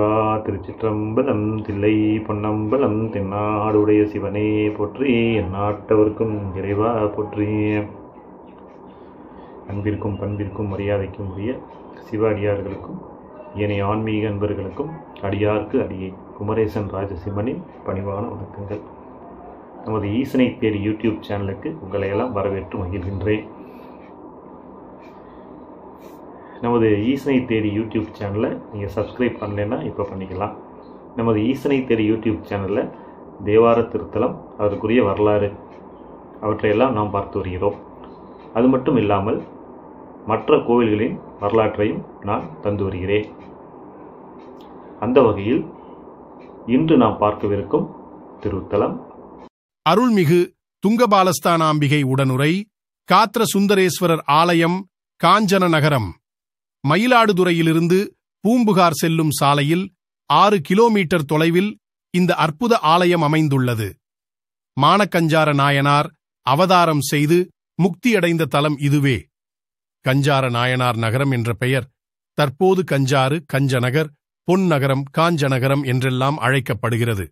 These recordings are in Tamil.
சிவா திருச்சிற்றம்பலம் தில்லை பொன்னம்பலம் தென்னாடுடைய சிவனே போற்றி நாட்டவர்க்கும் இறைவா போற்றி அன்பிற்கும் பண்பிற்கும் மரியாதைக்கும் உரிய சிவ அடியார்களுக்கும் ஏனைய ஆன்மீக அன்பர்களுக்கும் அடியார்க்கு அடியை குமரேசன் ராஜசிம்மனின் பணிவான வணக்கங்கள் நமது ஈசனை தேடி யூடியூப் சேனலுக்கு உங்களையெல்லாம் வரவேற்று மகிழ்கின்றேன் நமது ஈசனை தேடி யூடியூப் சேனலை நீங்கள் சப்ஸ்கிரைப் பண்ணலைன்னா இப்போ பண்ணிக்கலாம் நமது ஈசனை தேடி யூடியூப் சேனலில் தேவார திருத்தலம் அதற்குரிய வரலாறு அவற்றையெல்லாம் நாம் பார்த்து வருகிறோம் அது மட்டும் இல்லாமல் மற்ற கோவில்களின் வரலாற்றையும் நான் தந்து வருகிறேன் அந்த வகையில் இன்று நாம் பார்க்கவிருக்கும் திருத்தலம் அருள்மிகு துங்கபாலஸ்தானாம்பிகை உடனுரை காத்திர சுந்தரேஸ்வரர் ஆலயம் காஞ்சன நகரம் மயிலாடுதுறையிலிருந்து பூம்புகார் செல்லும் சாலையில் ஆறு கிலோமீட்டர் தொலைவில் இந்த அற்புத ஆலயம் அமைந்துள்ளது மானக்கஞ்சார நாயனார் அவதாரம் செய்து முக்தியடைந்த தலம் இதுவே கஞ்சார நாயனார் நகரம் என்ற பெயர் தற்போது கஞ்சாறு கஞ்சநகர் பொன் நகரம் காஞ்சநகரம் என்றெல்லாம் அழைக்கப்படுகிறது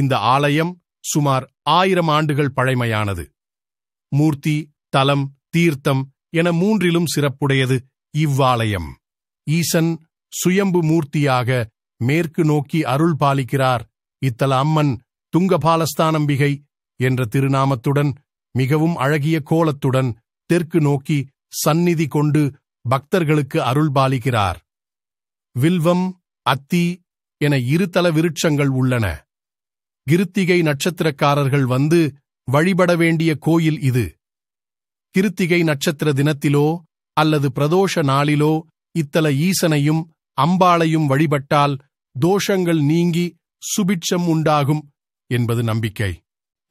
இந்த ஆலயம் சுமார் ஆயிரம் ஆண்டுகள் பழைமையானது மூர்த்தி தலம் தீர்த்தம் என மூன்றிலும் சிறப்புடையது இவ்வாலயம் ஈசன் சுயம்பு மூர்த்தியாக மேற்கு நோக்கி அருள் பாலிக்கிறார் இத்தல அம்மன் துங்கபாலஸ்தானம்பிகை என்ற திருநாமத்துடன் மிகவும் அழகிய கோலத்துடன் தெற்கு நோக்கி சந்நிதி கொண்டு பக்தர்களுக்கு அருள் பாலிக்கிறார் வில்வம் அத்தி என இருதல விருட்சங்கள் உள்ளன கிருத்திகை நட்சத்திரக்காரர்கள் வந்து வழிபட வேண்டிய கோயில் இது கிருத்திகை நட்சத்திர தினத்திலோ அல்லது பிரதோஷ நாளிலோ இத்தல ஈசனையும் அம்பாளையும் வழிபட்டால் தோஷங்கள் நீங்கி சுபிட்சம் உண்டாகும் என்பது நம்பிக்கை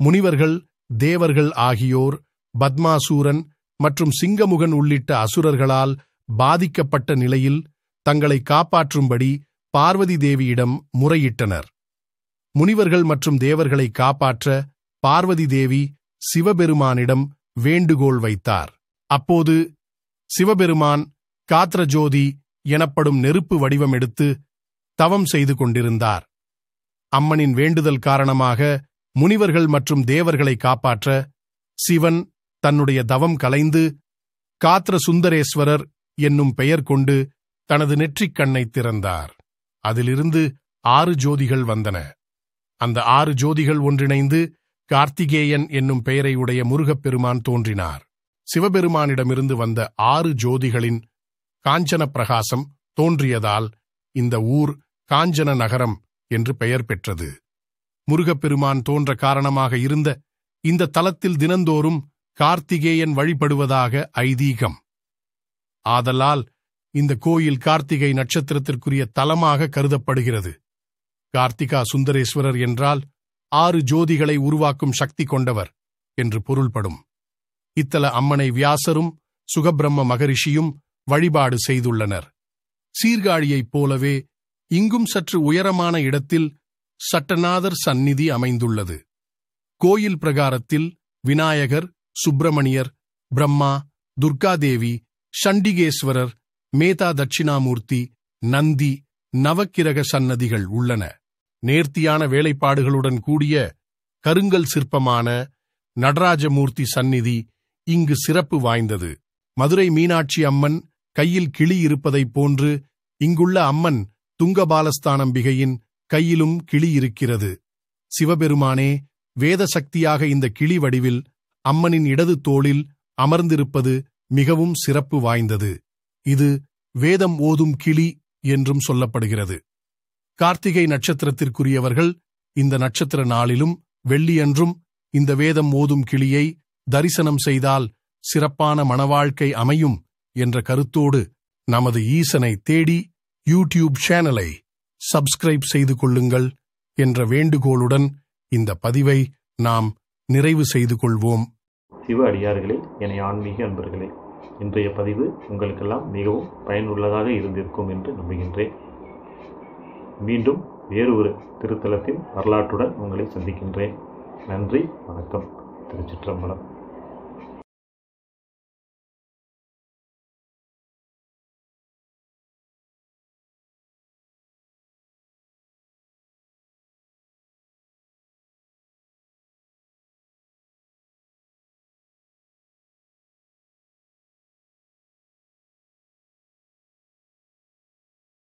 முனிவர்கள் தேவர்கள் ஆகியோர் பத்மாசூரன் மற்றும் சிங்கமுகன் உள்ளிட்ட அசுரர்களால் பாதிக்கப்பட்ட நிலையில் தங்களை காப்பாற்றும்படி பார்வதி தேவியிடம் முறையிட்டனர் முனிவர்கள் மற்றும் தேவர்களை காப்பாற்ற பார்வதி தேவி சிவபெருமானிடம் வேண்டுகோள் வைத்தார் அப்போது சிவபெருமான் காத்ரஜோதி எனப்படும் நெருப்பு வடிவம் எடுத்து தவம் செய்து கொண்டிருந்தார் அம்மனின் வேண்டுதல் காரணமாக முனிவர்கள் மற்றும் தேவர்களை காப்பாற்ற சிவன் தன்னுடைய தவம் கலைந்து காத்ர சுந்தரேஸ்வரர் என்னும் பெயர் கொண்டு தனது நெற்றிக் கண்ணை திறந்தார் அதிலிருந்து ஆறு ஜோதிகள் வந்தன அந்த ஆறு ஜோதிகள் ஒன்றிணைந்து கார்த்திகேயன் என்னும் பெயரை உடைய முருகப்பெருமான் தோன்றினார் சிவபெருமானிடமிருந்து வந்த ஆறு ஜோதிகளின் காஞ்சன பிரகாசம் தோன்றியதால் இந்த ஊர் காஞ்சன நகரம் என்று பெயர் பெற்றது முருகப்பெருமான் தோன்ற காரணமாக இருந்த இந்த தலத்தில் தினந்தோறும் கார்த்திகேயன் வழிபடுவதாக ஐதீகம் ஆதலால் இந்த கோயில் கார்த்திகை நட்சத்திரத்திற்குரிய தலமாக கருதப்படுகிறது கார்த்திகா சுந்தரேஸ்வரர் என்றால் ஆறு ஜோதிகளை உருவாக்கும் சக்தி கொண்டவர் என்று பொருள்படும் இத்தல அம்மனை வியாசரும் சுகபிரம்ம மகரிஷியும் வழிபாடு செய்துள்ளனர் சீர்காழியைப் போலவே இங்கும் சற்று உயரமான இடத்தில் சட்டநாதர் சந்நிதி அமைந்துள்ளது கோயில் பிரகாரத்தில் விநாயகர் சுப்பிரமணியர் பிரம்மா துர்காதேவி சண்டிகேஸ்வரர் மேதா தட்சிணாமூர்த்தி நந்தி நவக்கிரக சன்னதிகள் உள்ளன நேர்த்தியான வேலைப்பாடுகளுடன் கூடிய கருங்கல் சிற்பமான நடராஜமூர்த்தி சந்நிதி இங்கு சிறப்பு வாய்ந்தது மதுரை மீனாட்சி அம்மன் கையில் கிளி இருப்பதைப் போன்று இங்குள்ள அம்மன் துங்கபாலஸ்தானம்பிகையின் கையிலும் கிளி இருக்கிறது சிவபெருமானே வேத சக்தியாக இந்த கிளி வடிவில் அம்மனின் இடது தோளில் அமர்ந்திருப்பது மிகவும் சிறப்பு வாய்ந்தது இது வேதம் ஓதும் கிளி என்றும் சொல்லப்படுகிறது கார்த்திகை நட்சத்திரத்திற்குரியவர்கள் இந்த நட்சத்திர நாளிலும் வெள்ளியன்றும் இந்த வேதம் ஓதும் கிளியை தரிசனம் செய்தால் சிறப்பான மணவாழ்க்கை அமையும் என்ற கருத்தோடு நமது ஈசனை தேடி யூடியூப் சேனலை சப்ஸ்கிரைப் செய்து கொள்ளுங்கள் என்ற வேண்டுகோளுடன் இந்த பதிவை நாம் நிறைவு செய்து கொள்வோம் சிவ அடியார்களே என ஆன்மீக அன்பர்களே இன்றைய பதிவு உங்களுக்கெல்லாம் மிகவும் பயனுள்ளதாக இருந்திருக்கும் என்று நம்புகின்றேன் மீண்டும் வேறு ஒரு திருத்தலத்தின் வரலாற்றுடன் உங்களை சந்திக்கின்றேன் நன்றி வணக்கம் திருச்சிற்றம்பலம்